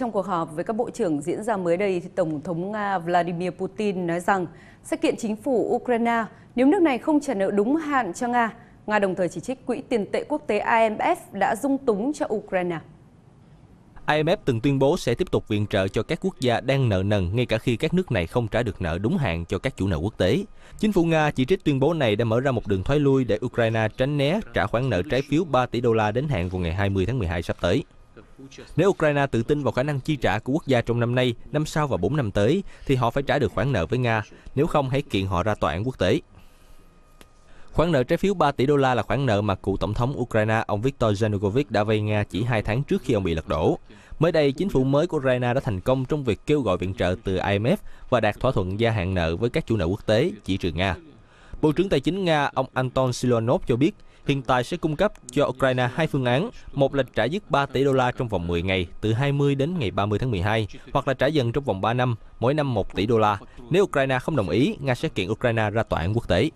Trong cuộc họp với các bộ trưởng diễn ra mới đây, thì Tổng thống Nga Vladimir Putin nói rằng sẽ kiện chính phủ Ukraine nếu nước này không trả nợ đúng hạn cho Nga. Nga đồng thời chỉ trích Quỹ tiền tệ quốc tế IMF đã dung túng cho Ukraine. IMF từng tuyên bố sẽ tiếp tục viện trợ cho các quốc gia đang nợ nần ngay cả khi các nước này không trả được nợ đúng hạn cho các chủ nợ quốc tế. Chính phủ Nga chỉ trích tuyên bố này đã mở ra một đường thoái lui để Ukraine tránh né trả khoản nợ trái phiếu 3 tỷ đô la đến hạn vào ngày 20 tháng 12 sắp tới. Nếu Ukraine tự tin vào khả năng chi trả của quốc gia trong năm nay, năm sau và 4 năm tới, thì họ phải trả được khoản nợ với Nga, nếu không hãy kiện họ ra tòa án quốc tế. Khoản nợ trái phiếu 3 tỷ đô la là khoản nợ mà cựu tổng thống Ukraine ông Viktor Yanukovych đã vay Nga chỉ 2 tháng trước khi ông bị lật đổ. Mới đây, chính phủ mới của Ukraine đã thành công trong việc kêu gọi viện trợ từ IMF và đạt thỏa thuận gia hạn nợ với các chủ nợ quốc tế, chỉ trừ Nga. Bộ trưởng Tài chính Nga ông Anton Silonov cho biết hiện tại sẽ cung cấp cho Ukraine hai phương án, một là trả dứt 3 tỷ đô la trong vòng 10 ngày, từ 20 đến ngày 30 tháng 12, hoặc là trả dần trong vòng 3 năm, mỗi năm 1 tỷ đô la. Nếu Ukraine không đồng ý, Nga sẽ kiện Ukraine ra tòa án quốc tế.